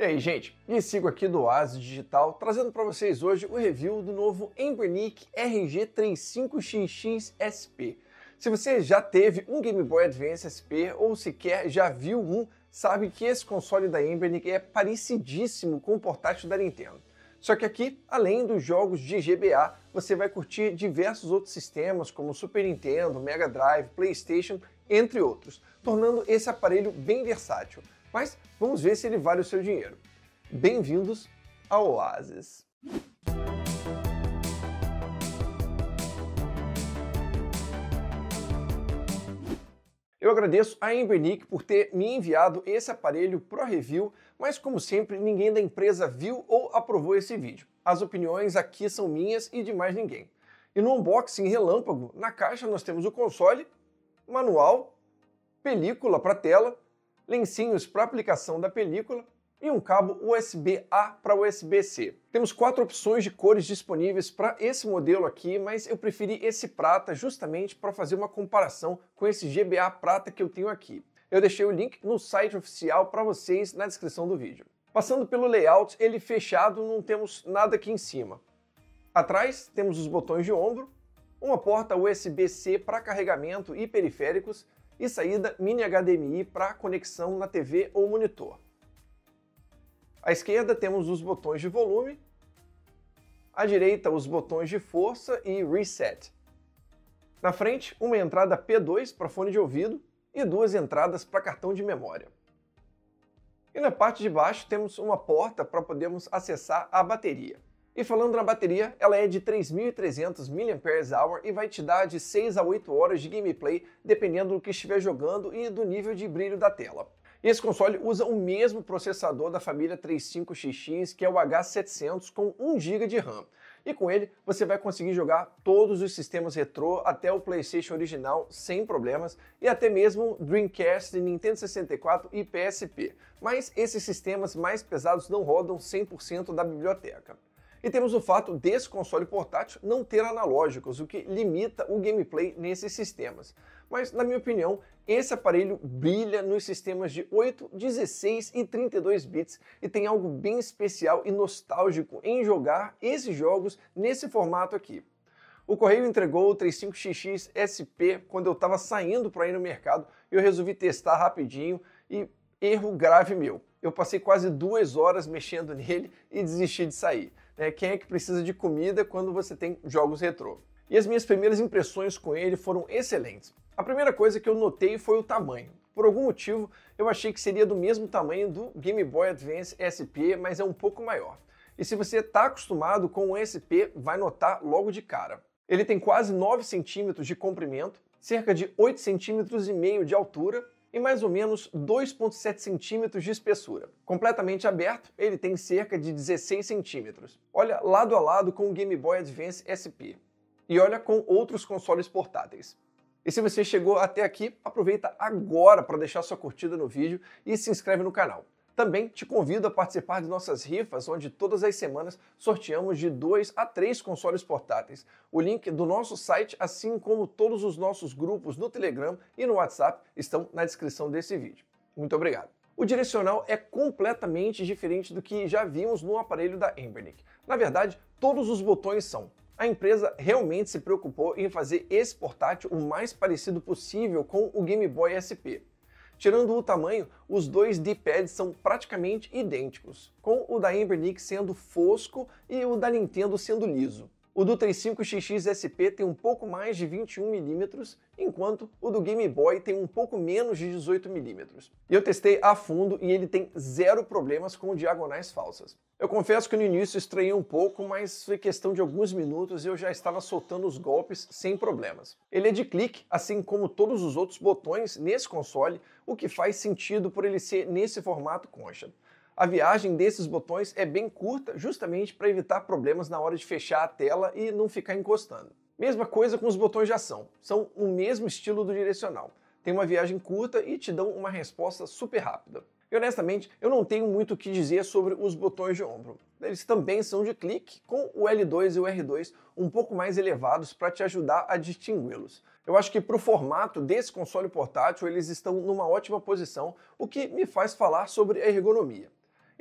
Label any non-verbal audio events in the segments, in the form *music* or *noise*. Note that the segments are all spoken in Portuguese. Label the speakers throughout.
Speaker 1: E aí, gente, me sigo aqui do Oasis Digital, trazendo para vocês hoje o review do novo Embernic RG35XX SP. Se você já teve um Game Boy Advance SP ou sequer já viu um, sabe que esse console da Embernic é parecidíssimo com o portátil da Nintendo. Só que aqui, além dos jogos de GBA, você vai curtir diversos outros sistemas como Super Nintendo, Mega Drive, PlayStation, entre outros, tornando esse aparelho bem versátil. Mas vamos ver se ele vale o seu dinheiro. Bem-vindos ao Oasis. Eu agradeço a Embernic por ter me enviado esse aparelho pro review, mas como sempre, ninguém da empresa viu ou aprovou esse vídeo. As opiniões aqui são minhas e de mais ninguém. E no unboxing relâmpago, na caixa nós temos o console, manual, película para tela, lencinhos para aplicação da película e um cabo USB-A para USB-C. Temos quatro opções de cores disponíveis para esse modelo aqui, mas eu preferi esse prata justamente para fazer uma comparação com esse GBA prata que eu tenho aqui. Eu deixei o link no site oficial para vocês na descrição do vídeo. Passando pelo layout, ele fechado, não temos nada aqui em cima. Atrás temos os botões de ombro, uma porta USB-C para carregamento e periféricos e saída mini HDMI para conexão na TV ou monitor. À esquerda temos os botões de volume, à direita os botões de força e reset. Na frente, uma entrada P2 para fone de ouvido e duas entradas para cartão de memória. E na parte de baixo temos uma porta para podermos acessar a bateria. E falando na bateria, ela é de 3.300 mAh e vai te dar de 6 a 8 horas de gameplay, dependendo do que estiver jogando e do nível de brilho da tela. Esse console usa o mesmo processador da família 35XX, que é o H700, com 1 GB de RAM. E com ele, você vai conseguir jogar todos os sistemas retrô até o PlayStation original sem problemas e até mesmo Dreamcast, Nintendo 64 e PSP. Mas esses sistemas mais pesados não rodam 100% da biblioteca. E temos o fato desse console portátil não ter analógicos, o que limita o gameplay nesses sistemas. Mas, na minha opinião, esse aparelho brilha nos sistemas de 8, 16 e 32 bits e tem algo bem especial e nostálgico em jogar esses jogos nesse formato aqui. O correio entregou o 35XX SP quando eu estava saindo para ir no mercado e eu resolvi testar rapidinho e erro grave meu eu passei quase duas horas mexendo *laughs* nele e desisti de sair. Né? Quem é que precisa de comida quando você tem jogos retrô? E as minhas primeiras impressões com ele foram excelentes. A primeira coisa que eu notei foi o tamanho. Por algum motivo, eu achei que seria do mesmo tamanho do Game Boy Advance SP, mas é um pouco maior. E se você está acostumado com o SP, vai notar logo de cara. Ele tem quase 9 centímetros de comprimento, cerca de 8 centímetros e meio de altura e mais ou menos 2,7 centímetros de espessura. Completamente aberto, ele tem cerca de 16 centímetros. Olha lado a lado com o Game Boy Advance SP. E olha com outros consoles portáteis. E se você chegou até aqui, aproveita agora para deixar sua curtida no vídeo e se inscreve no canal. Também te convido a participar de nossas rifas, onde todas as semanas sorteamos de 2 a 3 consoles portáteis. O link do nosso site, assim como todos os nossos grupos no Telegram e no WhatsApp, estão na descrição desse vídeo. Muito obrigado. O direcional é completamente diferente do que já vimos no aparelho da Embernic. Na verdade, todos os botões são a empresa realmente se preocupou em fazer esse portátil o mais parecido possível com o Game Boy SP. Tirando o tamanho, os dois D-pads são praticamente idênticos, com o da Ember sendo fosco e o da Nintendo sendo liso. O do 35XX SP tem um pouco mais de 21mm, enquanto o do Game Boy tem um pouco menos de 18mm. Eu testei a fundo e ele tem zero problemas com diagonais falsas. Eu confesso que no início estranhei um pouco, mas foi questão de alguns minutos e eu já estava soltando os golpes sem problemas. Ele é de clique, assim como todos os outros botões nesse console, o que faz sentido por ele ser nesse formato concha. A viagem desses botões é bem curta, justamente para evitar problemas na hora de fechar a tela e não ficar encostando. Mesma coisa com os botões de ação, são o mesmo estilo do direcional. Tem uma viagem curta e te dão uma resposta super rápida. E honestamente, eu não tenho muito o que dizer sobre os botões de ombro. Eles também são de clique, com o L2 e o R2 um pouco mais elevados para te ajudar a distingui-los. Eu acho que para o formato desse console portátil eles estão numa ótima posição, o que me faz falar sobre a ergonomia.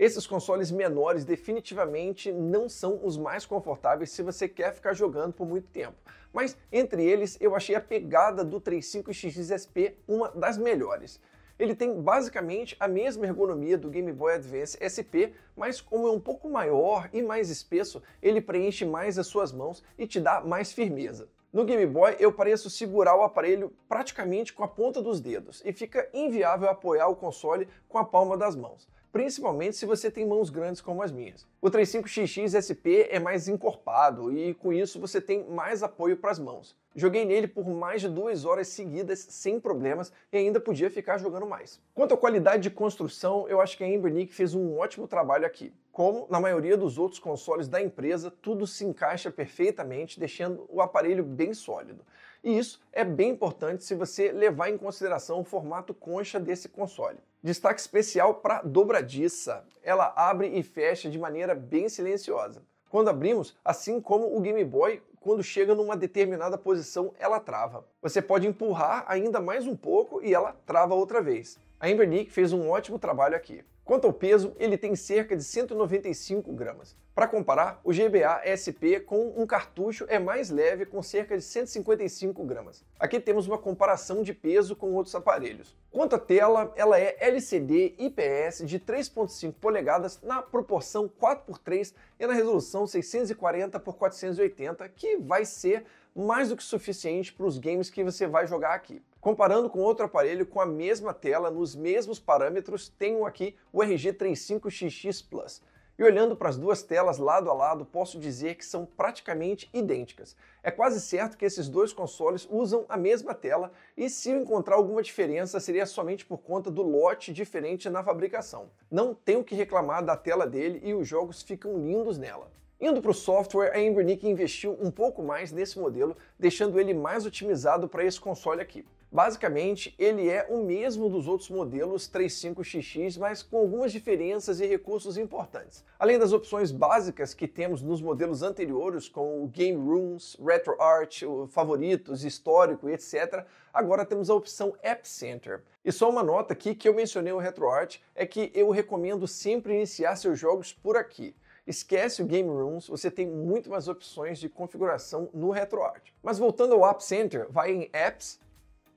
Speaker 1: Esses consoles menores definitivamente não são os mais confortáveis se você quer ficar jogando por muito tempo. Mas entre eles, eu achei a pegada do 35X SP uma das melhores. Ele tem basicamente a mesma ergonomia do Game Boy Advance SP, mas como é um pouco maior e mais espesso, ele preenche mais as suas mãos e te dá mais firmeza. No Game Boy, eu pareço segurar o aparelho praticamente com a ponta dos dedos e fica inviável apoiar o console com a palma das mãos principalmente se você tem mãos grandes como as minhas. O 35XX SP é mais encorpado e com isso você tem mais apoio para as mãos. Joguei nele por mais de duas horas seguidas sem problemas e ainda podia ficar jogando mais. Quanto à qualidade de construção, eu acho que a Embernic fez um ótimo trabalho aqui. Como na maioria dos outros consoles da empresa, tudo se encaixa perfeitamente, deixando o aparelho bem sólido. E isso é bem importante se você levar em consideração o formato concha desse console. Destaque especial para dobradiça. Ela abre e fecha de maneira bem silenciosa. Quando abrimos, assim como o Game Boy, quando chega numa determinada posição, ela trava. Você pode empurrar ainda mais um pouco e ela trava outra vez. A Embernick fez um ótimo trabalho aqui. Quanto ao peso, ele tem cerca de 195 gramas. Para comparar, o GBA SP com um cartucho é mais leve, com cerca de 155 gramas. Aqui temos uma comparação de peso com outros aparelhos. Quanto à tela, ela é LCD IPS de 3.5 polegadas na proporção 4x3 e na resolução 640x480, que vai ser mais do que suficiente para os games que você vai jogar aqui. Comparando com outro aparelho com a mesma tela, nos mesmos parâmetros, tenho aqui o RG35XX Plus. E olhando para as duas telas lado a lado, posso dizer que são praticamente idênticas. É quase certo que esses dois consoles usam a mesma tela e se encontrar alguma diferença seria somente por conta do lote diferente na fabricação. Não tenho que reclamar da tela dele e os jogos ficam lindos nela. Indo para o software, a Embronic investiu um pouco mais nesse modelo, deixando ele mais otimizado para esse console aqui. Basicamente, ele é o mesmo dos outros modelos 35XX, mas com algumas diferenças e recursos importantes. Além das opções básicas que temos nos modelos anteriores, como o Game Rooms, RetroArch, Favoritos, Histórico etc., agora temos a opção App Center. E só uma nota aqui que eu mencionei o RetroArch é que eu recomendo sempre iniciar seus jogos por aqui. Esquece o Game Rooms, você tem muito mais opções de configuração no RetroArch. Mas voltando ao App Center, vai em Apps,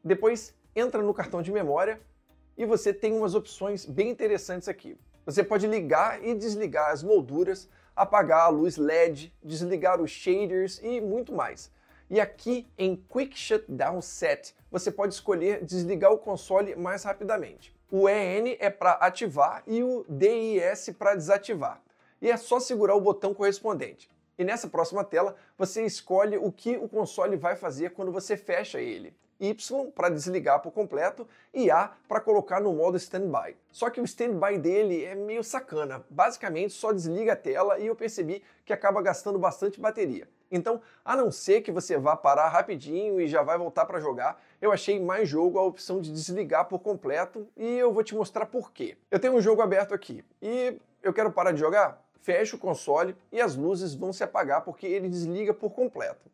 Speaker 1: depois entra no cartão de memória e você tem umas opções bem interessantes aqui. Você pode ligar e desligar as molduras, apagar a luz LED, desligar os shaders e muito mais. E aqui em Quick Shutdown Set, você pode escolher desligar o console mais rapidamente. O EN é para ativar e o DIS para desativar e é só segurar o botão correspondente. E nessa próxima tela, você escolhe o que o console vai fazer quando você fecha ele. Y para desligar por completo e A para colocar no modo standby. Só que o standby dele é meio sacana, basicamente só desliga a tela e eu percebi que acaba gastando bastante bateria. Então, a não ser que você vá parar rapidinho e já vai voltar para jogar, eu achei mais jogo a opção de desligar por completo e eu vou te mostrar por quê. Eu tenho um jogo aberto aqui e eu quero parar de jogar? fecha o console e as luzes vão se apagar porque ele desliga por completo.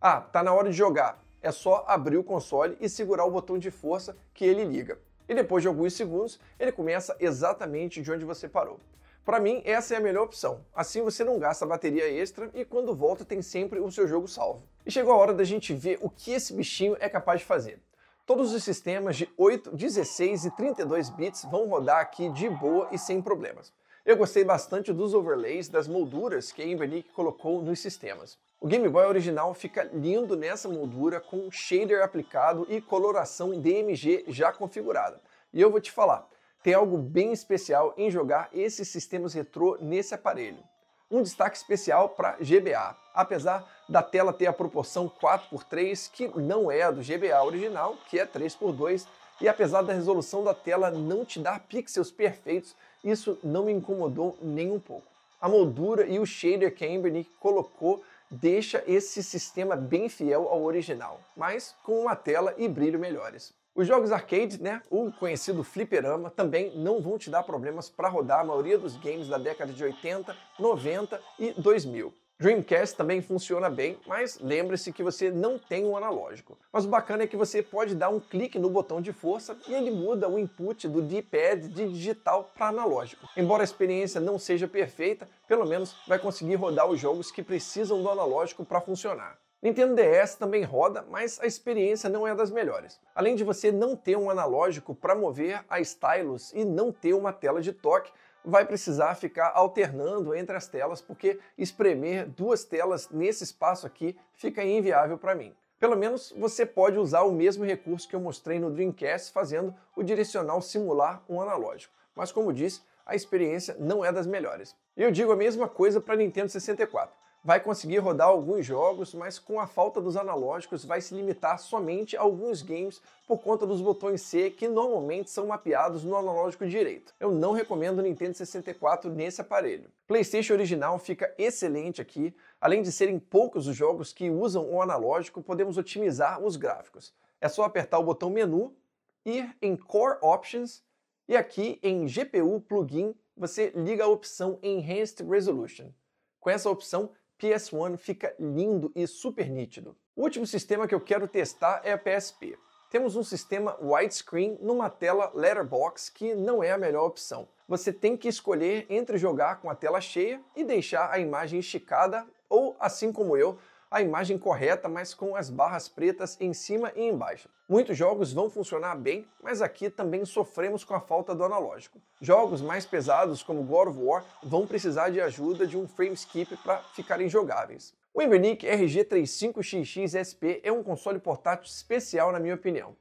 Speaker 1: Ah, tá na hora de jogar. É só abrir o console e segurar o botão de força que ele liga. E depois de alguns segundos, ele começa exatamente de onde você parou. Para mim, essa é a melhor opção. Assim você não gasta bateria extra e quando volta tem sempre o seu jogo salvo. E chegou a hora da gente ver o que esse bichinho é capaz de fazer. Todos os sistemas de 8, 16 e 32 bits vão rodar aqui de boa e sem problemas. Eu gostei bastante dos overlays, das molduras que a Invernic colocou nos sistemas. O Game Boy original fica lindo nessa moldura com shader aplicado e coloração DMG já configurada. E eu vou te falar, tem algo bem especial em jogar esses sistemas retrô nesse aparelho. Um destaque especial para GBA, apesar da tela ter a proporção 4x3, que não é a do GBA original, que é 3x2, e apesar da resolução da tela não te dar pixels perfeitos isso não me incomodou nem um pouco. A moldura e o shader que a Embernick colocou deixa esse sistema bem fiel ao original, mas com uma tela e brilho melhores. Os jogos arcade, né, o conhecido fliperama, também não vão te dar problemas para rodar a maioria dos games da década de 80, 90 e 2000. Dreamcast também funciona bem, mas lembre-se que você não tem um analógico. Mas o bacana é que você pode dar um clique no botão de força e ele muda o input do D-pad de digital para analógico. Embora a experiência não seja perfeita, pelo menos vai conseguir rodar os jogos que precisam do analógico para funcionar. Nintendo DS também roda, mas a experiência não é das melhores. Além de você não ter um analógico para mover a stylus e não ter uma tela de toque, vai precisar ficar alternando entre as telas, porque espremer duas telas nesse espaço aqui fica inviável para mim. Pelo menos você pode usar o mesmo recurso que eu mostrei no Dreamcast fazendo o direcional simular um analógico. Mas como disse, a experiência não é das melhores. E eu digo a mesma coisa para Nintendo 64 vai conseguir rodar alguns jogos, mas com a falta dos analógicos vai se limitar somente a alguns games por conta dos botões C que normalmente são mapeados no analógico direito. Eu não recomendo o Nintendo 64 nesse aparelho. PlayStation original fica excelente aqui, além de serem poucos os jogos que usam o analógico, podemos otimizar os gráficos. É só apertar o botão menu, ir em Core Options e aqui em GPU Plugin você liga a opção Enhanced Resolution. Com essa opção, PS1 fica lindo e super nítido. O último sistema que eu quero testar é a PSP. Temos um sistema widescreen numa tela letterbox que não é a melhor opção. Você tem que escolher entre jogar com a tela cheia e deixar a imagem esticada ou, assim como eu, a imagem correta, mas com as barras pretas em cima e embaixo. Muitos jogos vão funcionar bem, mas aqui também sofremos com a falta do analógico. Jogos mais pesados como God of War vão precisar de ajuda de um frame skip para ficarem jogáveis. O Embernic RG35XX SP é um console portátil especial na minha opinião.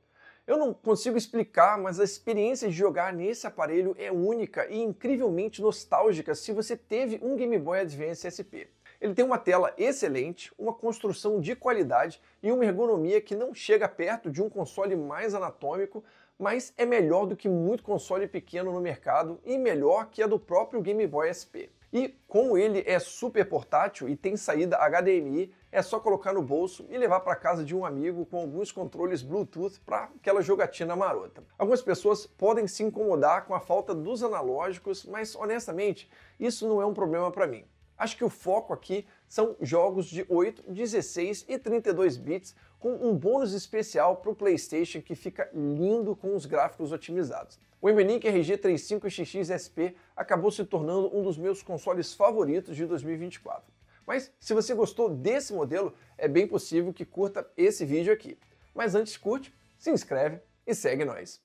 Speaker 1: Eu não consigo explicar, mas a experiência de jogar nesse aparelho é única e incrivelmente nostálgica se você teve um Game Boy Advance SP. Ele tem uma tela excelente, uma construção de qualidade e uma ergonomia que não chega perto de um console mais anatômico, mas é melhor do que muito console pequeno no mercado e melhor que a do próprio Game Boy SP. E como ele é super portátil e tem saída HDMI, é só colocar no bolso e levar para casa de um amigo com alguns controles Bluetooth para aquela jogatina marota. Algumas pessoas podem se incomodar com a falta dos analógicos, mas honestamente, isso não é um problema para mim. Acho que o foco aqui são jogos de 8, 16 e 32 bits, com um bônus especial para o PlayStation que fica lindo com os gráficos otimizados. O Emelink RG35XXSP acabou se tornando um dos meus consoles favoritos de 2024. Mas se você gostou desse modelo, é bem possível que curta esse vídeo aqui. Mas antes curte, se inscreve e segue nós.